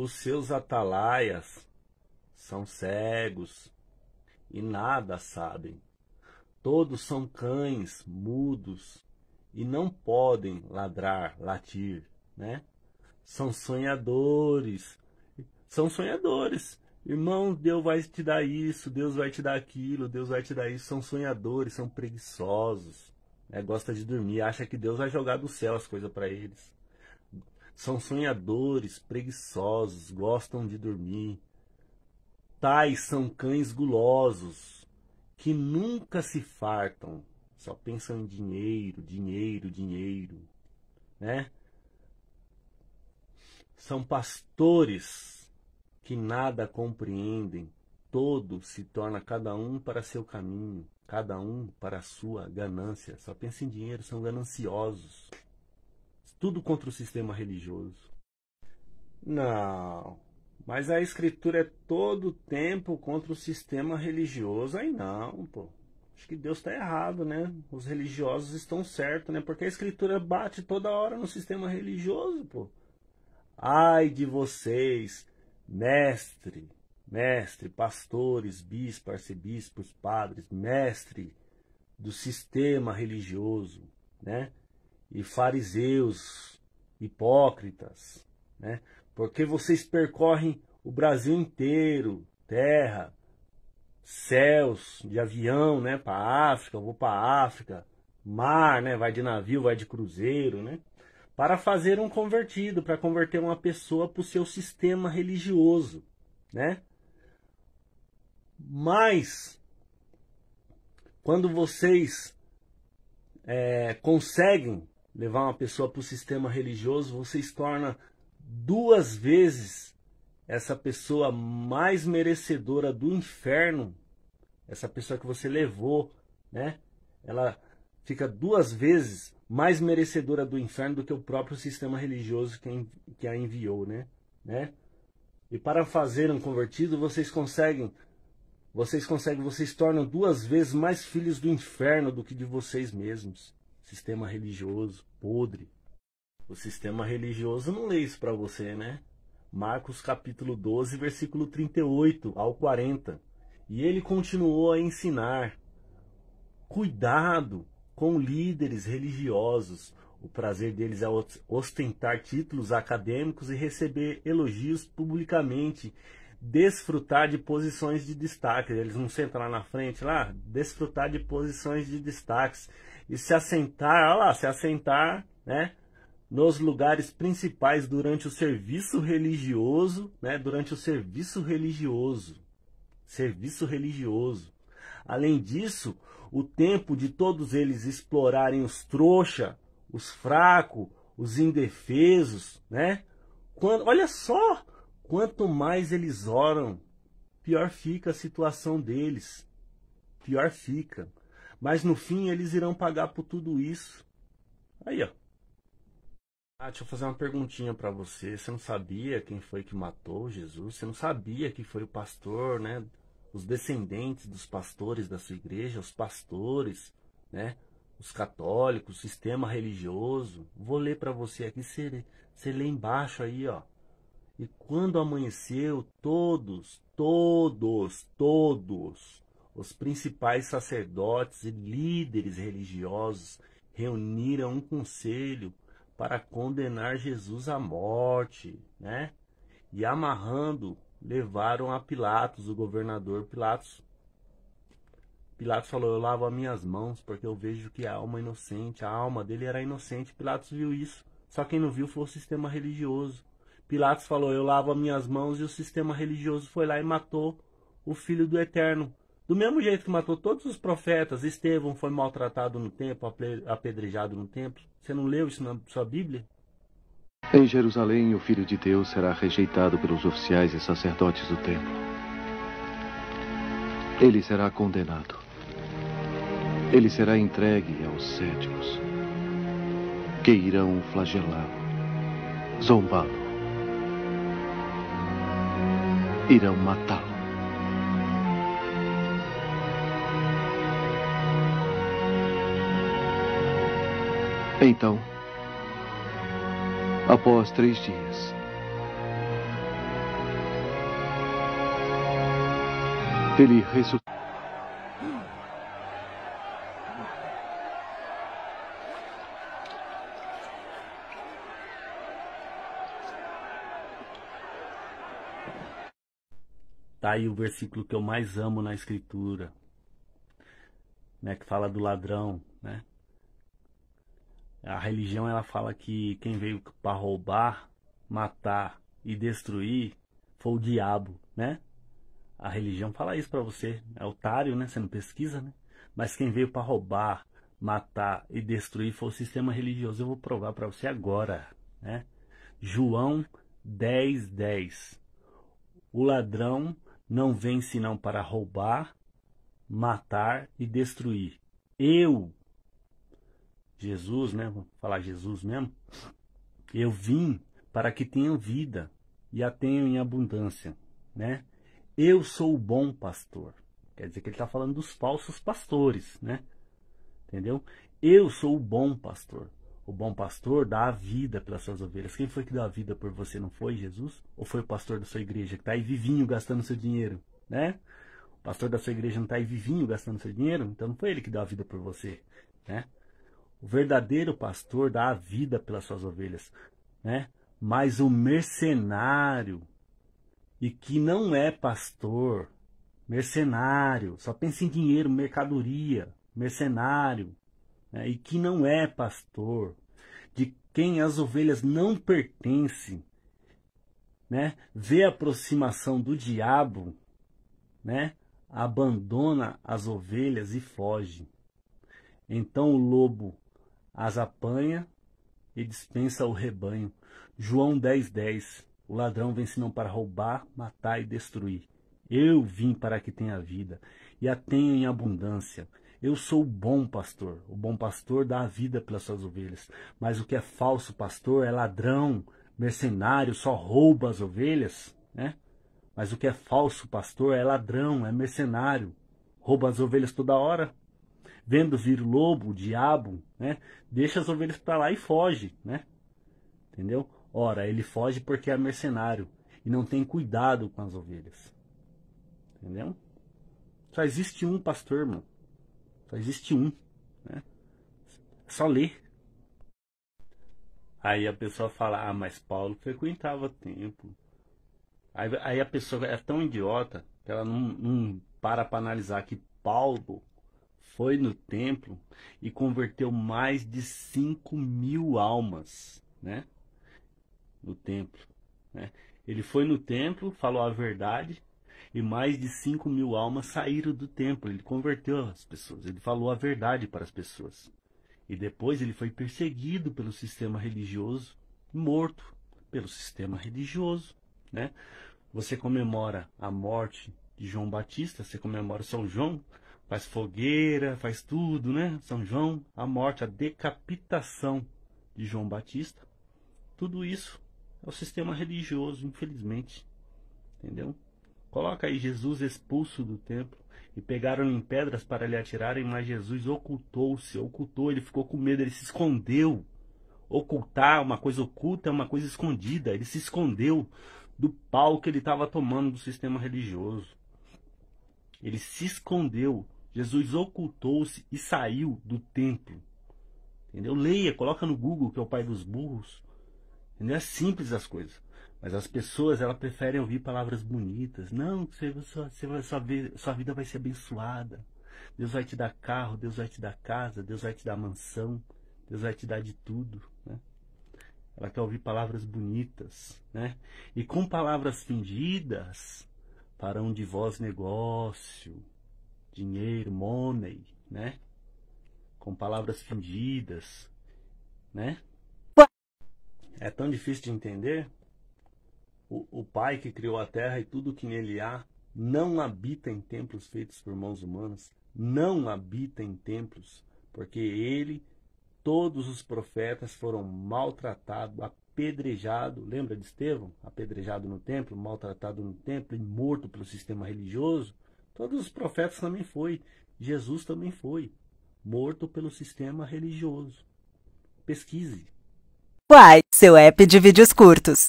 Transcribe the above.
Os seus atalaias são cegos e nada sabem. Todos são cães mudos e não podem ladrar, latir, né? São sonhadores, são sonhadores. Irmão, Deus vai te dar isso, Deus vai te dar aquilo, Deus vai te dar isso. São sonhadores, são preguiçosos, né? gosta de dormir, acha que Deus vai jogar do céu as coisas para eles. São sonhadores, preguiçosos, gostam de dormir. Tais são cães gulosos, que nunca se fartam, só pensam em dinheiro, dinheiro, dinheiro, né? São pastores que nada compreendem, todo se torna cada um para seu caminho, cada um para sua ganância, só pensa em dinheiro, são gananciosos tudo contra o sistema religioso. Não, mas a escritura é todo tempo contra o sistema religioso. Aí não, pô. Acho que Deus está errado, né? Os religiosos estão certos, né? Porque a escritura bate toda hora no sistema religioso, pô. Ai de vocês, mestre, mestre, pastores, bispos, arcebispos, padres, mestre do sistema religioso, né? e fariseus, hipócritas, né? Porque vocês percorrem o Brasil inteiro, terra, céus de avião, né, para África, vou para África, mar, né, vai de navio, vai de cruzeiro, né? Para fazer um convertido, para converter uma pessoa para o seu sistema religioso, né? Mas quando vocês é, conseguem levar uma pessoa para o sistema religioso, vocês torna duas vezes essa pessoa mais merecedora do inferno, essa pessoa que você levou, né? Ela fica duas vezes mais merecedora do inferno do que o próprio sistema religioso que a enviou, né? né? E para fazer um convertido, vocês conseguem, vocês conseguem, vocês tornam duas vezes mais filhos do inferno do que de vocês mesmos sistema religioso podre. O sistema religioso não lê isso para você, né? Marcos capítulo 12, versículo 38 ao 40. E ele continuou a ensinar: Cuidado com líderes religiosos. O prazer deles é ostentar títulos acadêmicos e receber elogios publicamente, desfrutar de posições de destaque. Eles não sentam lá na frente lá, desfrutar de posições de destaque e se assentar, olha lá, se assentar, né? Nos lugares principais durante o serviço religioso, né? Durante o serviço religioso. Serviço religioso. Além disso, o tempo de todos eles explorarem os trouxa, os fracos, os indefesos, né? Quando, olha só, quanto mais eles oram, pior fica a situação deles. Pior fica. Mas no fim eles irão pagar por tudo isso. Aí, ó. Ah, deixa eu fazer uma perguntinha para você. Você não sabia quem foi que matou Jesus? Você não sabia que foi o pastor, né? Os descendentes dos pastores da sua igreja, os pastores, né? Os católicos, o sistema religioso. Vou ler para você aqui, você, você lê embaixo aí, ó. E quando amanheceu, todos, todos, todos, os principais sacerdotes e líderes religiosos reuniram um conselho para condenar Jesus à morte, né? E amarrando, levaram a Pilatos, o governador Pilatos. Pilatos falou: Eu lavo as minhas mãos porque eu vejo que a alma é inocente, a alma dele era inocente. Pilatos viu isso. Só quem não viu foi o sistema religioso. Pilatos falou: Eu lavo as minhas mãos e o sistema religioso foi lá e matou o filho do eterno. Do mesmo jeito que matou todos os profetas, Estevão foi maltratado no templo, apedrejado no templo. Você não leu isso na sua Bíblia? Em Jerusalém, o Filho de Deus será rejeitado pelos oficiais e sacerdotes do templo. Ele será condenado. Ele será entregue aos céticos, que irão flagelá-lo, zombá-lo, irão matá-lo. Então, após três dias, ele ressuscitou. Tá aí o versículo que eu mais amo na escritura, né, que fala do ladrão, né? A religião ela fala que quem veio para roubar, matar e destruir foi o diabo, né? A religião fala isso para você, é otário, né? Você não pesquisa, né? Mas quem veio para roubar, matar e destruir foi o sistema religioso. Eu vou provar para você agora, né? João 10, 10. O ladrão não vem senão para roubar, matar e destruir. Eu Jesus, né? Vou falar Jesus mesmo. Eu vim para que tenham vida e a tenham em abundância, né? Eu sou o bom pastor. Quer dizer que ele está falando dos falsos pastores, né? Entendeu? Eu sou o bom pastor. O bom pastor dá a vida pelas suas ovelhas. Quem foi que deu a vida por você? Não foi Jesus? Ou foi o pastor da sua igreja que está aí vivinho gastando seu dinheiro, né? O pastor da sua igreja não está aí vivinho gastando seu dinheiro? Então não foi ele que deu a vida por você, né? O verdadeiro pastor dá a vida pelas suas ovelhas, né? Mas o mercenário e que não é pastor, mercenário, só pensa em dinheiro, mercadoria, mercenário, né? e que não é pastor, de quem as ovelhas não pertencem, né? Vê a aproximação do diabo, né? Abandona as ovelhas e foge. Então o lobo as apanha e dispensa o rebanho. João 10:10 10, O ladrão vem senão para roubar, matar e destruir. Eu vim para que tenha vida e a tenha em abundância. Eu sou o bom pastor. O bom pastor dá a vida pelas suas ovelhas. Mas o que é falso pastor é ladrão, mercenário, só rouba as ovelhas, né? Mas o que é falso pastor é ladrão, é mercenário. Rouba as ovelhas toda hora, vendo vir o lobo, o diabo, né? Deixa as ovelhas para lá e foge, né? Entendeu? Ora, ele foge porque é mercenário e não tem cuidado com as ovelhas. Entendeu? Só existe um pastor, mano. Só existe um, né? Só ler. Aí a pessoa fala: "Ah, mas Paulo frequentava tempo Aí, aí a pessoa é tão idiota que ela não, não para para analisar que Paulo foi no templo e converteu mais de 5 mil almas, né? No templo. Né? Ele foi no templo, falou a verdade, e mais de 5 mil almas saíram do templo. Ele converteu as pessoas, ele falou a verdade para as pessoas. E depois ele foi perseguido pelo sistema religioso, morto pelo sistema religioso, né? Você comemora a morte de João Batista, você comemora São João, faz fogueira, faz tudo, né? São João, a morte, a decapitação de João Batista. Tudo isso é o sistema religioso, infelizmente. Entendeu? Coloca aí Jesus expulso do templo e pegaram em pedras para lhe atirarem, mas Jesus ocultou-se, ocultou, ele ficou com medo, ele se escondeu. Ocultar é uma coisa oculta é uma coisa escondida, ele se escondeu do pau que ele estava tomando do sistema religioso. Ele se escondeu Jesus ocultou-se e saiu do templo. Entendeu? Leia, coloca no Google que é o pai dos burros. Não é simples as coisas. Mas as pessoas, elas preferem ouvir palavras bonitas. Não, você, sua, sua, sua vida vai ser abençoada. Deus vai te dar carro, Deus vai te dar casa, Deus vai te dar mansão, Deus vai te dar de tudo. Né? Ela quer ouvir palavras bonitas. Né? E com palavras fingidas, farão de vós negócio dinheiro, money, né? Com palavras fingidas, né? É tão difícil de entender. O, o Pai que criou a terra e tudo que nele há não habita em templos feitos por mãos humanas, não habita em templos, porque ele, todos os profetas foram maltratados, apedrejado, lembra de Estevão? Apedrejado no templo, maltratado no templo e morto pelo sistema religioso. Todos os profetas também foi. Jesus também foi morto pelo sistema religioso. Pesquise. Quai, seu app de vídeos curtos.